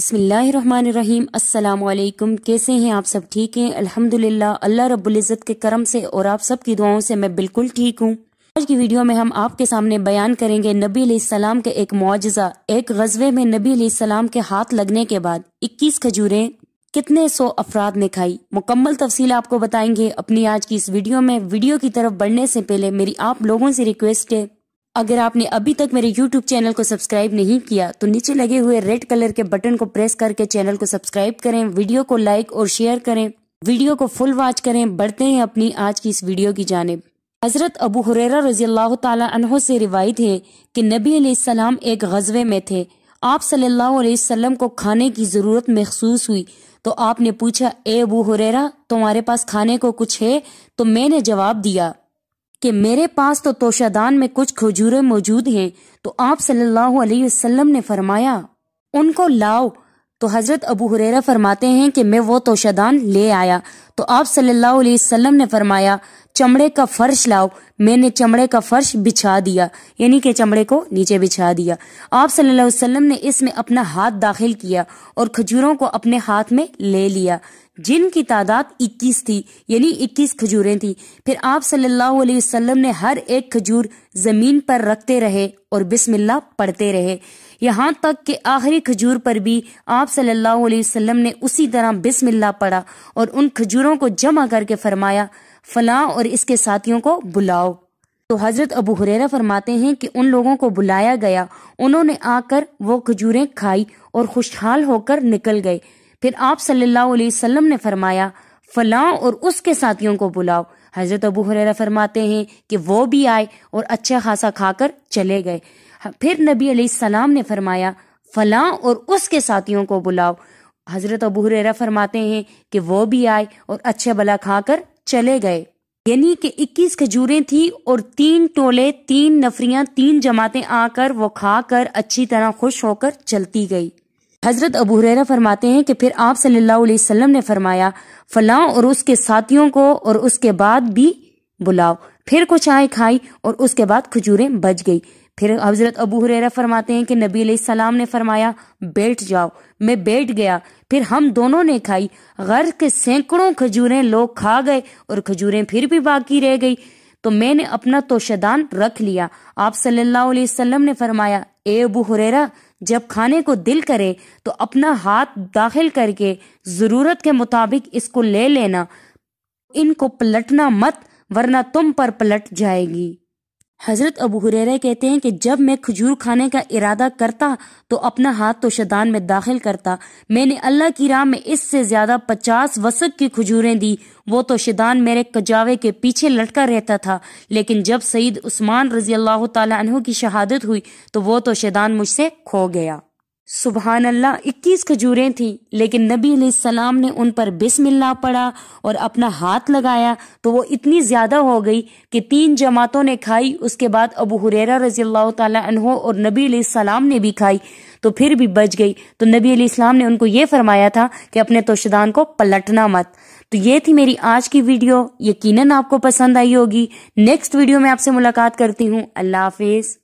बसमिलीम अल्लाम कैसे हैं आप सब ठीक हैं अल्हम्दुलिल्लाह अल्लाह रबुल्जत के करम से और आप सब की दुआओं से मैं बिल्कुल ठीक हूँ आज की वीडियो में हम आपके सामने बयान करेंगे नबी सलाम के एक मुआजा एक गजबे में नबी सलाम के हाथ लगने के बाद इक्कीस खजूरें कितने सौ अफराद ने खाई मुकम्मल तफसील आपको बताएंगे अपनी आज की इस वीडियो में वीडियो की तरफ बढ़ने से पहले मेरी आप लोगों से रिक्वेस्ट है अगर आपने अभी तक मेरे YouTube चैनल को सब्सक्राइब नहीं किया तो नीचे लगे हुए रेड कलर के बटन को प्रेस करके चैनल को सब्सक्राइब करें वीडियो को लाइक और शेयर करें वीडियो को फुल वॉच करें बढ़ते हैं अपनी आज की इस वीडियो की जानब हजरत अबू हुररा रजी अल्लाह तहों से रिवायत है कि नबी सलाम एक गजबे में थे आप सल्लाम को खाने की ज़रूरत महसूस हुई तो आपने पूछा ए अबू हुररा तुम्हारे पास खाने को कुछ है तो मैंने जवाब दिया कि मेरे पास तो तोशादान में कुछ खजूरें मौजूद हैं तो आप सल्लल्लाहु अलैहि वसल्लम ने फरमाया उनको लाओ तो हज़रत अबू हुरेरा फरमाते हैं कि मैं वो तोशादान ले आया तो आप सल्लल्लाहु अलैहि वसल्लम ने फरमाया चमड़े का फर्श लाओ मैंने चमड़े का फर्श बिछा दिया यानी कि चमड़े को नीचे बिछा दिया आप सल्लल्लाहु अलैहि वसल्लम ने इसमें अपना हाथ दाखिल किया और खजूरों को अपने हाथ में ले लिया जिनकी तादाद 21 थी यानी 21 खजूरें थी फिर आप सल्लल्लाहु अलैहि वसल्लम ने हर एक खजूर ज़मीन पर रखते रहे और बिस्मिल्लाह पढ़ते रहे यहाँ तक कि आखिरी खजूर पर भी आप सल्लल्लाहु अलैहि वसल्लम ने उसी तरह बिस्मिल्लाह पढ़ा और उन खजूरों लोगों को जमा करके फरमाया फला और इसके साथियों को बुलाओ तो हजरत अबू हुरेरा फरमाते हैं कि उन लोगों को बुलाया गया उन्होंने आकर वो खजूरें खाई और खुशहाल होकर निकल गए फिर आप सल्लल्लाहु अलैहि वसल्लम ने फरमाया फला और उसके साथियों को बुलाओ हजरत अबू हुरेरा फरमाते हैं कि वो भी आए और अच्छा खासा खाकर चले गए फिर नबी सलाम ने फरमाया फला और उसके साथियों को बुलाओ हज़रत अबू हुररा फरमाते हैं कि वो भी आए और अच्छा भला खाकर चले गए यानी कि 21 खजूरें थी और तीन टोले तीन नफरियां तीन जमातें आकर वो खाकर अच्छी तरह खुश होकर चलती गई हजरत अबू हुरैरा फरमाते हैं कि फिर आप सल्लल्लाहु अलैहि वसल्लम ने फरमाया फलाओ और उसके साथियों को और उसके बाद भी बुलाओ फिर कुछ आए खाई और उसके बाद खजूरें बच गई फिर हज़रत अबू हुररा फरमाते हैं कि नबी सलाम ने फरमाया बैठ जाओ मैं बैठ गया फिर हम दोनों ने खाई गर्ज के सैकड़ों खजूरें लोग खा गए और खजूरें फिर भी बाकी रह गई तो मैंने अपना तोशदान रख लिया आप सल्लल्लाहु अलैहि वसल्लम ने फरमाया ए अबू हुररा जब खाने को दिल करे तो अपना हाथ दाखिल करके ज़रूरत के मुताबिक इसको ले लेना इनको पलटना मत वरना तुम पर पलट जाएगी हजरत अबू हुरेरा कहते हैं कि जब मैं खजूर खाने का इरादा करता तो अपना हाथ तो शदान में दाखिल करता मैंने अल्लाह की राह में इससे ज्यादा पचास वसक की खजूरें दी वो तो शदान मेरे कजावे के पीछे लटका रहता था लेकिन जब सईद उस्मान रजी अल्लाह तु की शहादत हुई तो वो तो शदान मुझसे खो गया सुबहान अल्लाह इक्कीस खजूरें थी लेकिन नबी सलाम ने उन पर बिस्मिल्लाह पढ़ा और अपना हाथ लगाया तो वो इतनी ज़्यादा हो गई कि तीन जमातों ने खाई उसके बाद अबू हुरेरा रजी अल्लाह और नबी सलाम ने भी खाई तो फिर भी बच गई तो नबी इस्लाम ने उनको ये फरमाया था कि अपने तोशदान को पलटना मत तो ये थी मेरी आज की वीडियो यकीनन आपको पसंद आई होगी नेक्स्ट वीडियो में आपसे मुलाकात करती हूँ अल्लाह हाफिज़